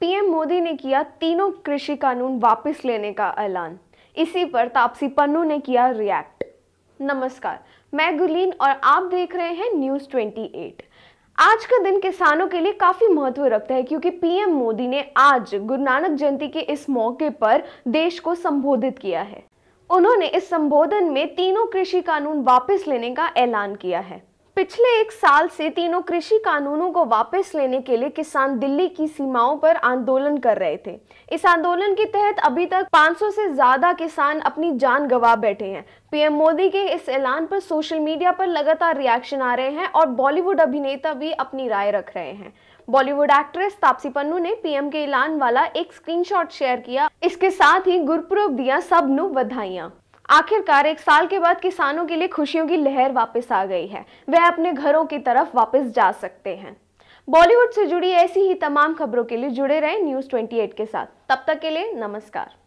PM Modi ने किया तीनों कृषि कानून वापस लेने का ऐलान इसी पर तापसी पन्नू ने किया रिएक्ट नमस्कार मैं गुलीन और आप देख रहे हैं न्यूज 28 आज का दिन किसानों के लिए काफी महत्व रखता है क्योंकि पीएम मोदी ने आज गुरु नानक जयंती के इस मौके पर देश को संबोधित किया है उन्होंने इस संबोधन में तीनों कृषि कानून वापस लेने का ऐलान किया है पिछले एक साल से तीनों कृषि कानूनों को वापस लेने के लिए किसान दिल्ली की सीमाओं पर आंदोलन कर रहे थे इस आंदोलन के तहत अभी तक 500 से ज्यादा किसान अपनी जान गवा बैठे हैं पीएम मोदी के इस ऐलान पर सोशल मीडिया पर लगातार रिएक्शन आ रहे हैं और बॉलीवुड अभिनेता भी अपनी राय रख रहे हैं बॉलीवुड एक्ट्रेस तापसी पन्नू ने पीएम के ऐलान वाला एक स्क्रीनशॉट शेयर किया इसके साथ ही गुरप्रूव दिया नु बधाइयां आखिरकार एक साल के बाद किसानों के लिए खुशियों की लहर वापस आ गई है वह अपने घरों की तरफ वापस जा सकते हैं बॉलीवुड से जुड़ी ऐसी ही तमाम खबरों के लिए जुड़े रहें न्यूज़ 28 के साथ तब तक के लिए नमस्कार